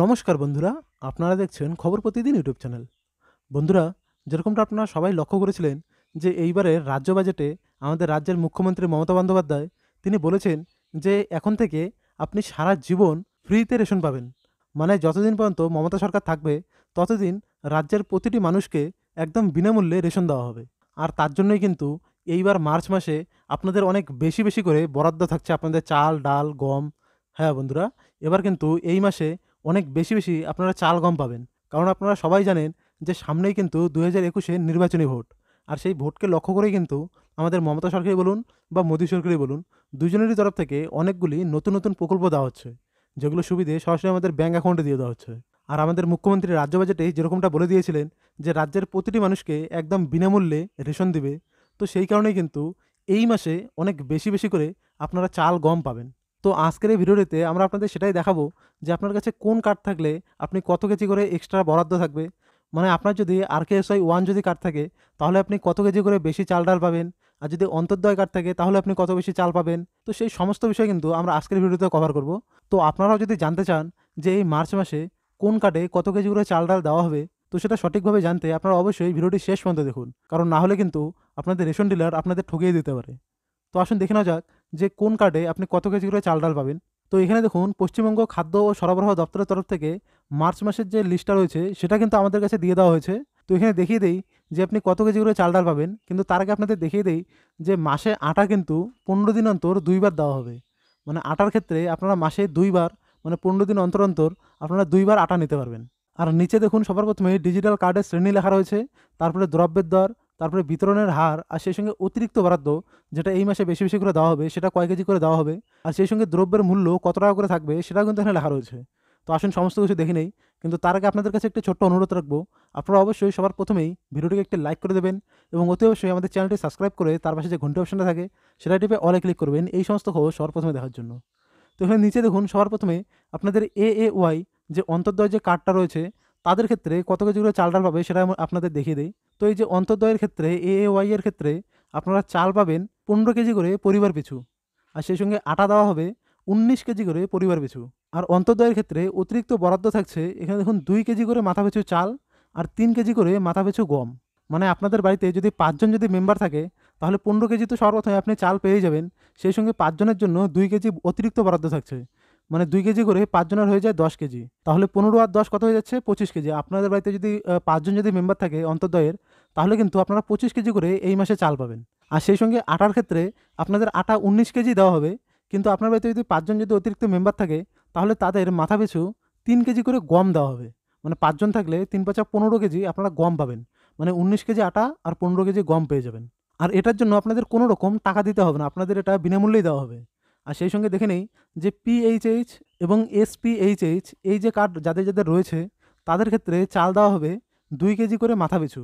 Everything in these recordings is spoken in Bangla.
নমস্কার বন্ধুরা আপনারা দেখছেন খবর প্রতিদিন ইউটিউব চ্যানেল বন্ধুরা যেরকমটা আপনারা সবাই লক্ষ্য করেছিলেন যে এইবারে রাজ্য বাজেটে আমাদের রাজ্যের মুখ্যমন্ত্রী মমতা বন্দ্যোপাধ্যায় তিনি বলেছেন যে এখন থেকে আপনি সারা জীবন ফ্রিতে রেশন পাবেন মানে যতদিন পর্যন্ত মমতা সরকার থাকবে ততদিন রাজ্যের প্রতিটি মানুষকে একদম বিনামূল্যে রেশন দেওয়া হবে আর তার জন্যই কিন্তু এইবার মার্চ মাসে আপনাদের অনেক বেশি বেশি করে বরাদ্দ থাকছে আপনাদের চাল ডাল গম হ্যাঁ বন্ধুরা এবার কিন্তু এই মাসে অনেক বেশি বেশি আপনারা চাল গম পাবেন কারণ আপনারা সবাই জানেন যে সামনেই কিন্তু দু হাজার একুশে নির্বাচনী ভোট আর সেই ভোটকে লক্ষ্য করেই কিন্তু আমাদের মমতা সরকারই বলুন বা মোদী সরকারই বলুন দুজনেরই তরফ থেকে অনেকগুলি নতুন নতুন প্রকল্প দেওয়া হচ্ছে যেগুলো সুবিধে সরাসরি আমাদের ব্যাঙ্ক অ্যাকাউন্টে দিয়ে দেওয়া হচ্ছে আর আমাদের মুখ্যমন্ত্রী রাজ্য বাজেটে যেরকমটা বলে দিয়েছিলেন যে রাজ্যের প্রতিটি মানুষকে একদম বিনামূল্যে রেশন দিবে তো সেই কারণেই কিন্তু এই মাসে অনেক বেশি বেশি করে আপনারা চাল গম পাবেন তো আজকের এই ভিডিওটিতে আমরা আপনাদের সেটাই দেখাবো যে আপনার কাছে কোন কার্ড থাকলে আপনি কত কেজি করে এক্সট্রা বরাদ্দ থাকবে মানে আপনার যদি আরকেএসআই ওয়ান যদি কার্ড থাকে তাহলে আপনি কত কেজি করে বেশি চাল ডাল পাবেন আর যদি অন্তর্দয় কার্ড থাকে তাহলে আপনি কত বেশি চাল পাবেন তো সেই সমস্ত বিষয় কিন্তু আমরা আজকের ভিডিওতে কভার করব তো আপনারাও যদি জানতে চান যে এই মার্চ মাসে কোন কার্ডে কত কেজি করে চাল ডাল দেওয়া হবে তো সেটা সঠিকভাবে জানতে আপনারা অবশ্যই ভিডিওটি শেষ পর্যন্ত দেখুন কারণ না হলে কিন্তু আপনাদের রেশন ডিলার আপনাদের ঠকিয়ে দিতে পারে তো আসুন দেখে নেওয়া যাক যে কোন কার্ডে আপনি কত কেজি করে চাল ডাল পাবেন তো এখানে দেখুন পশ্চিমবঙ্গ খাদ্য ও সরবরাহ দপ্তরের তরফ থেকে মার্চ মাসের যে লিস্টটা রয়েছে সেটা কিন্তু আমাদের কাছে দিয়ে দেওয়া হয়েছে তো এখানে দেখিয়ে দেই যে আপনি কত কেজি করে চাল ডাল পাবেন কিন্তু তার আগে আপনাদের দেখিয়ে দেই যে মাসে আটা কিন্তু পনেরো দিন অন্তর দুইবার দেওয়া হবে মানে আটার ক্ষেত্রে আপনারা মাসে দুইবার মানে পনেরো দিন অন্তর অন্তর আপনারা দুইবার আটা নিতে পারবেন আর নিচে দেখুন সবার প্রথমে ডিজিটাল কার্ডের শ্রেণী লেখা রয়েছে তারপরে দ্রব্যের দর তারপরে বিতরণের হার আর সেই সঙ্গে অতিরিক্ত বরাদ্দ যেটা এই মাসে বেশি বেশি করে দেওয়া হবে সেটা কয় কেজি করে দেওয়া হবে আর সেই সঙ্গে দ্রব্যের মূল্য কত টাকা করে থাকবে সেটাও কিন্তু এখানে লেখা রয়েছে তো আসুন সমস্ত কিছু দেখে নেই কিন্তু তার আগে আপনাদের কাছে একটি ছোট্ট অনুরোধ রাখবো আপনারা অবশ্যই সবার প্রথমেই ভিডিওটিকে একটি লাইক করে দেবেন এবং অতি অবশ্যই আমাদের চ্যানেলটি সাবস্ক্রাইব করে তার পাশে যে ঘন্টি অপশনটা থাকে সেটা টিপে অলে ক্লিক করবেন এই সমস্ত খবর সবার প্রথমে দেখার জন্য তো এখানে নিচে দেখুন সবার প্রথমে আপনাদের এ এ ওয়াই যে অন্তর্দয় যে কার্ডটা রয়েছে তাদের ক্ষেত্রে কত কেজি করে চাল ডাল পাবে সেটা আপনাদের দেখিয়ে দিই তো এই যে অন্তর্দয়ের ক্ষেত্রে এ এ ওয়াই এর ক্ষেত্রে আপনারা চাল পাবেন পনেরো কেজি করে পরিবার পিছু আর সেই সঙ্গে আটা দেওয়া হবে উনিশ কেজি করে পরিবার পিছু আর অন্তর্দয়ের ক্ষেত্রে অতিরিক্ত বরাদ্দ থাকছে এখানে দেখুন দুই কেজি করে মাথা পিছু চাল আর তিন কেজি করে মাথা পিছু গম মানে আপনাদের বাড়িতে যদি পাঁচজন যদি মেম্বার থাকে তাহলে পনেরো কেজি তো সর্বপ্রথমে আপনি চাল পেয়ে যাবেন সেই সঙ্গে পাঁচজনের জন্য দুই কেজি অতিরিক্ত বরাদ্দ থাকছে মানে দুই কেজি করে পাঁচজনের হয়ে যায় দশ কেজি তাহলে পনেরো আর দশ কত হয়ে যাচ্ছে পঁচিশ কেজি আপনাদের বাড়িতে যদি পাঁচজন যদি মেম্বার থাকে অন্তর্দয়ের তাহলে কিন্তু আপনারা পঁচিশ কেজি করে এই মাসে চাল পাবেন আর সেই সঙ্গে আটার ক্ষেত্রে আপনাদের আটা উনিশ কেজি দেওয়া হবে কিন্তু আপনার বাড়িতে যদি পাঁচজন যদি অতিরিক্ত মেম্বার থাকে তাহলে তাদের মাথা পিছু তিন কেজি করে গম দেওয়া হবে মানে পাঁচজন থাকলে তিন পাঁচা পনেরো কেজি আপনারা গম পাবেন মানে উনিশ কেজি আটা আর পনেরো কেজি গম পেয়ে যাবেন আর এটার জন্য আপনাদের কোনো রকম টাকা দিতে হবে না আপনাদের এটা বিনামূল্যেই দেওয়া হবে আর সেই সঙ্গে দেখে নেই যে পিএইচএইচ এবং এসপিএইচএইচ এই যে কার্ড যাদের যাদের রয়েছে তাদের ক্ষেত্রে চাল দেওয়া হবে দুই কেজি করে মাথা পিছু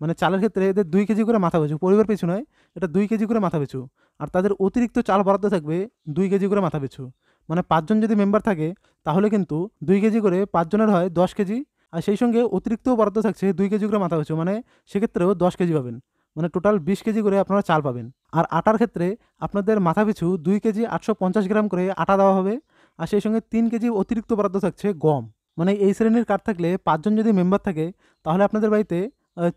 মানে চালের ক্ষেত্রে এদের দুই কেজি করে মাথা পিছু পরিবার পিছু নয় এটা দুই কেজি করে মাথা পিছু আর তাদের অতিরিক্ত চাল বরাদ্দ থাকবে দুই কেজি করে মাথা পিছু মানে পাঁচজন যদি মেম্বার থাকে তাহলে কিন্তু দুই কেজি করে পাঁচজনের হয় দশ কেজি আর সেই সঙ্গে অতিরিক্তও বরাদ্দ থাকছে দুই কেজি করে মাথা পিছু মানে সেক্ষেত্রেও দশ কেজি পাবেন মানে টোটাল বিশ কেজি করে আপনারা চাল পাবেন আর আটার ক্ষেত্রে আপনাদের মাথা পিছু দুই কেজি আটশো পঞ্চাশ গ্রাম করে আটা দেওয়া হবে আর সেই সঙ্গে তিন কেজি অতিরিক্ত বরাদ্দ থাকছে গম মানে এই শ্রেণীর কার্ড থাকলে পাঁচজন যদি মেম্বার থাকে তাহলে আপনাদের বাড়িতে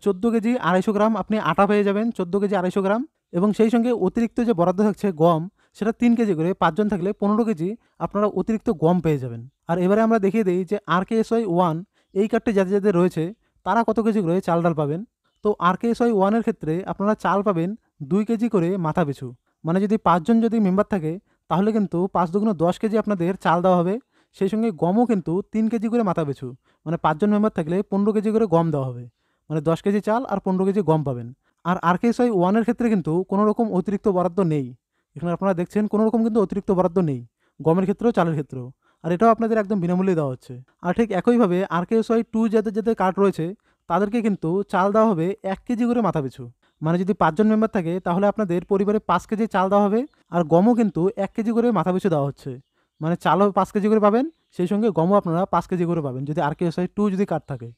চোদ্দো কেজি আড়াইশো গ্রাম আপনি আটা পেয়ে যাবেন চোদ্দো কেজি আড়াইশো গ্রাম এবং সেই সঙ্গে অতিরিক্ত যে বরাদ্দ থাকছে গম সেটা তিন কেজি করে পাঁচজন থাকলে পনেরো কেজি আপনারা অতিরিক্ত গম পেয়ে যাবেন আর এবারে আমরা দেখিয়ে দিই যে আর কে এস ওয়ান এই কার্ডটি যাদের যাদের রয়েছে তারা কত কেজি করে চাল ডাল পাবেন তো আর ওয়াই ওয়ানের ক্ষেত্রে আপনারা চাল পাবেন দুই কেজি করে মাথা পিছু মানে যদি পাঁচজন যদি মেম্বার থাকে তাহলে কিন্তু পাঁচ দুগুণ দশ কেজি আপনাদের চাল দেওয়া হবে সেই সঙ্গে গমও কিন্তু তিন কেজি করে মাথা পিছু মানে পাঁচজন মেম্বার থাকলে পনেরো কেজি করে গম দেওয়া হবে মানে দশ কেজি চাল আর পনেরো কেজি গম পাবেন আর ওয়াই ওয়ানের ক্ষেত্রে কিন্তু কোনো রকম অতিরিক্ত বরাদ্দ নেই এখানে আপনারা দেখছেন কোনো রকম কিন্তু অতিরিক্ত বরাদ্দ নেই গমের ক্ষেত্রেও চালের ক্ষেত্রেও আর এটাও আপনাদের একদম বিনামূল্যে দেওয়া হচ্ছে আর ঠিক একইভাবে আর ওয়াই টু যাদের যাদের কার্ড রয়েছে তাদেরকে কিন্তু চাল দেওয়া হবে এক কেজি করে মাথা পিছু মানে যদি পাঁচজন মেম্বার থাকে তাহলে আপনাদের পরিবারে পাঁচ কেজি চাল দেওয়া হবে আর গমও কিন্তু এক কেজি করে মাথা পিছু দেওয়া হচ্ছে মানে চালও পাঁচ কেজি করে পাবেন সেই সঙ্গে গমও আপনারা পাঁচ কেজি করে পাবেন যদি আর কে টু যদি কার্ড থাকে